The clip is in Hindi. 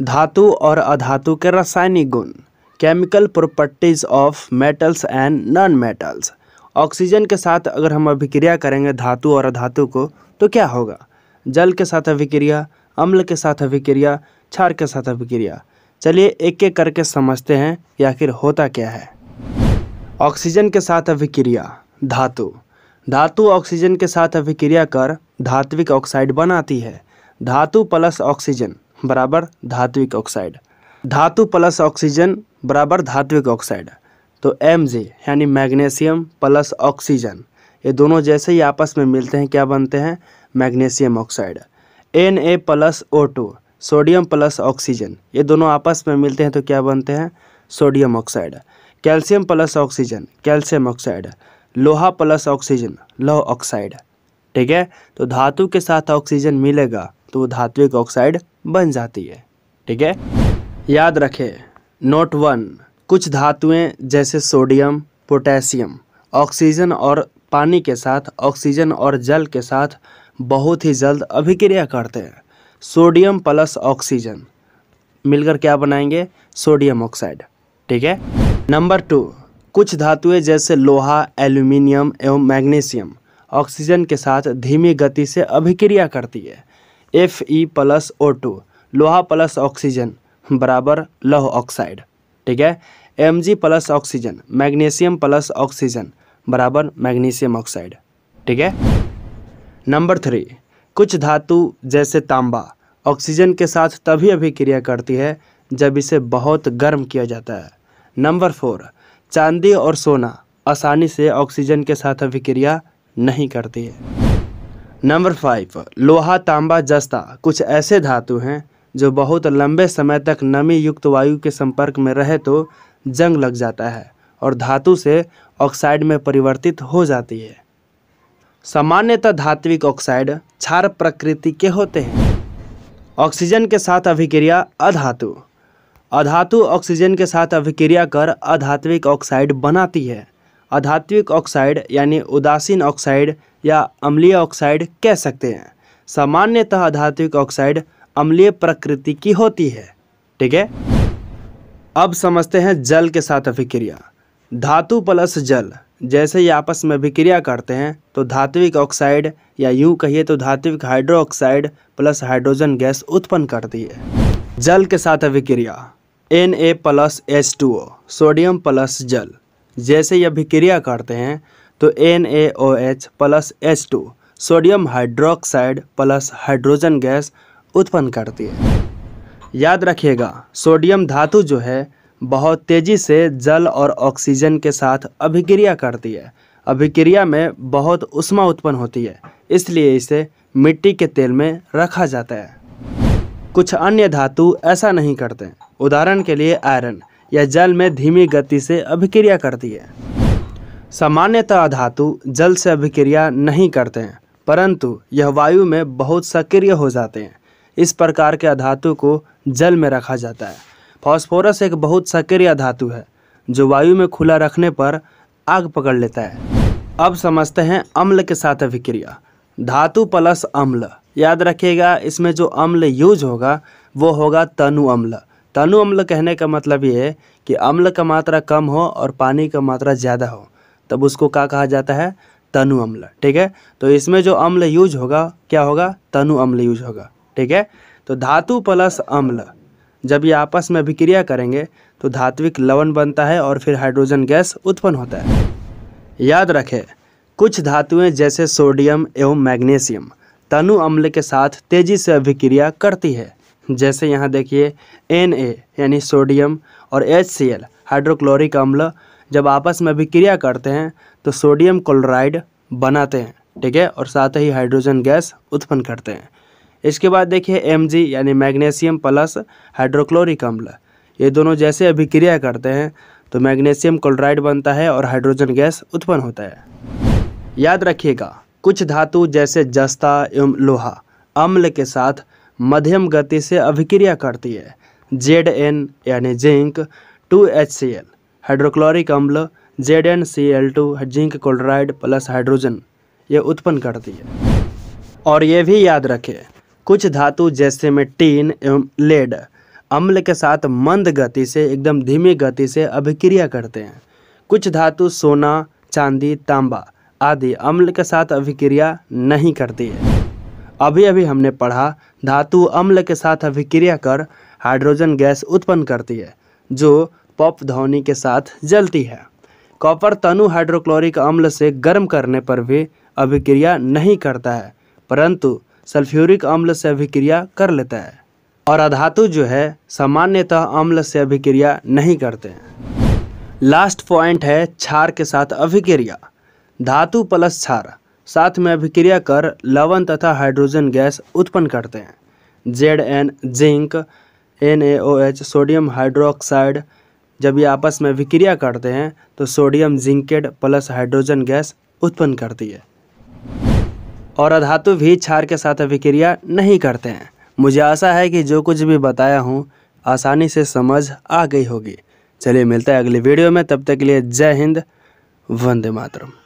धातु और अधातु के रासायनिक गुण chemical properties of metals and non metals oxygen के साथ अगर हम अभिक्रिया करेंगे धातु और अधातु को तो क्या होगा जल के साथ अभिक्रिया अम्ल के साथ अभिक्रिया क्षार के साथ अभिक्रिया चलिए एक एक करके समझते हैं या फिर होता क्या है ऑक्सीजन के साथ अभिक्रिया धातु धातु ऑक्सीजन के साथ अभिक्रिया कर धात्विक ऑक्साइड बनाती है धातु प्लस ऑक्सीजन बराबर धात्विक ऑक्साइड धातु प्लस ऑक्सीजन बराबर धात्विक ऑक्साइड तो एम जे यानी मैग्नेशियम प्लस ऑक्सीजन ये दोनों जैसे ही आपस में मिलते हैं क्या बनते हैं magnesium oxide N A plus O two sodium plus oxygen ये दोनों आपस में मिलते हैं तो क्या बनते हैं sodium oxide calcium plus oxygen calcium oxide लोहा प्लस ऑक्सीजन लोह ऑक्साइड ठीक है तो धातु के साथ ऑक्सीजन मिलेगा तो वो धात्विक ऑक्साइड बन जाती है ठीक है याद रखें नोट वन कुछ धातुएं जैसे सोडियम पोटेशियम ऑक्सीजन और पानी के साथ ऑक्सीजन और जल के साथ बहुत ही जल्द अभिक्रिया करते हैं सोडियम प्लस ऑक्सीजन मिलकर क्या बनाएंगे सोडियम ऑक्साइड ठीक है नंबर टू कुछ धातुएं जैसे लोहा एल्यूमिनियम एवं मैग्नीशियम ऑक्सीजन के साथ धीमी गति से अभिक्रिया करती है F E plus O two लोहा प्लस ऑक्सीजन बराबर लौह ऑक्साइड ठीक है M G plus oxygen magnesium plus oxygen बराबर मैग्नीशियम ऑक्साइड ठीक है नंबर थ्री कुछ धातु जैसे तांबा ऑक्सीजन के साथ तभी अभिक्रिया करती है जब इसे बहुत गर्म किया जाता है नंबर फोर चांदी और सोना आसानी से ऑक्सीजन के साथ अभिक्रिया नहीं करती है नंबर फाइव लोहा तांबा जस्ता कुछ ऐसे धातु हैं जो बहुत लंबे समय तक नमी युक्त वायु के संपर्क में रहे तो जंग लग जाता है और धातु से ऑक्साइड में परिवर्तित हो जाती है सामान्यतः धात्विक ऑक्साइड क्षार प्रकृति के होते हैं ऑक्सीजन के साथ अभिक्रिया अधातु अधातु ऑक्सीजन के साथ अभिक्रिया कर अधात्विक ऑक्साइड बनाती है अधात्विक ऑक्साइड यानी उदासीन ऑक्साइड या अम्लीय ऑक्साइड कह सकते हैं सामान्यतः अधात्विक ऑक्साइड अम्लीय प्रकृति की होती है ठीक है अब समझते हैं जल के साथ अभिक्रिया धातु प्लस जल जैसे ही आपस में अभिक्रिया करते हैं तो धात्विक ऑक्साइड या यूँ कहिए तो धात्विक hydro oxide plus hydrogen gas उत्पन्न करती है जल के साथ अभिक्रिया N A plus H two sodium plus जल जैसे ही अभिक्रिया करते हैं तो N A O H plus H two sodium hydroxide plus hydrogen gas उत्पन्न करती है याद रखिएगा सोडियम धातु जो है बहुत तेज़ी से जल और ऑक्सीजन के साथ अभिक्रिया करती है अभिक्रिया में बहुत उष्मा उत्पन्न होती है इसलिए इसे मिट्टी के तेल में रखा जाता है कुछ अन्य धातु ऐसा नहीं करते उदाहरण के लिए आयरन या जल में धीमी गति से अभिक्रिया करती है सामान्यतः धातु जल से अभिक्रिया नहीं करते हैं परंतु यह वायु में बहुत सक्रिय हो जाते हैं इस प्रकार के अधातु को जल में रखा जाता है फॉस्फोरस एक बहुत सक्रिय धातु है जो वायु में खुला रखने पर आग पकड़ लेता है अब समझते हैं अम्ल के साथ अभिक्रिया धातु प्लस अम्ल याद रखिएगा इसमें जो अम्ल यूज होगा वो होगा तनु अम्ल तनु अम्ल कहने का मतलब ये है कि अम्ल का मात्रा कम हो और पानी का मात्रा ज़्यादा हो तब उसको क्या कहा जाता है तनु अम्ल ठीक है तो इसमें जो अम्ल यूज होगा क्या होगा तनु अम्ल यूज होगा ठीक है तो धातु प्लस अम्ल जब ये आपस में अभिक्रिया करेंगे तो धात्विक लवण बनता है और फिर हाइड्रोजन गैस उत्पन्न होता है याद रखें कुछ धातुएं जैसे सोडियम एवं मैग्नीशियम तनु अम्ल के साथ तेजी से अभिक्रिया करती है जैसे यहाँ देखिए एन ए यानी सोडियम और एच सी एल हाइड्रोक्लोरिक अम्ल जब आपस में अभिक्रिया करते हैं तो सोडियम क्लोराइड बनाते हैं ठीक है और साथ ही हाइड्रोजन गैस उत्पन्न करते हैं इसके बाद देखिए एम यानी मैग्नीशियम प्लस हाइड्रोक्लोरिक अम्ल ये दोनों जैसे अभिक्रिया करते हैं तो मैग्नीशियम क्लोराइड बनता है और हाइड्रोजन गैस उत्पन्न होता है याद रखिएगा कुछ धातु जैसे जस्ता एवं लोहा अम्ल के साथ मध्यम गति से अभिक्रिया करती है जेड एन यानी zinc two H C L hydrochloric अम्ल Z N C L two zinc chloride plus hydrogen ये उत्पन्न करती है और ये भी याद रखें कुछ धातु जैसे में टीन एवं लेड अम्ल के साथ मंद गति से एकदम धीमी गति से अभिक्रिया करते हैं कुछ धातु सोना चांदी तांबा आदि अम्ल के साथ अभिक्रिया नहीं करती है अभी अभी हमने पढ़ा धातु अम्ल के साथ अभिक्रिया कर हाइड्रोजन गैस उत्पन्न करती है जो पॉप ध्वनि के साथ जलती है कॉपर तनु हाइड्रोक्लोरिक अम्ल से गर्म करने पर भी अभिक्रिया नहीं करता है परंतु सल्फ्यूरिक अम्ल से अभिक्रिया कर लेता है और अधातु जो है सामान्यतः अम्ल से अभिक्रिया नहीं करते हैं लास्ट पॉइंट है क्षार के साथ अभिक्रिया धातु प्लस क्षार साथ में अभिक्रिया कर लवण तथा हाइड्रोजन गैस उत्पन्न करते हैं Z N zinc N A O H sodium hydroxide जब ये आपस में विक्रिया करते हैं तो sodium zincate plus hydrogen gas उत्पन्न करती है और अधातु भी क्षार के साथ अभिक्रिया नहीं करते हैं मुझे आशा है कि जो कुछ भी बताया हूँ आसानी से समझ आ गई होगी चलिए मिलता है अगले वीडियो में तब तक के लिए जय हिंद वंदे मातरम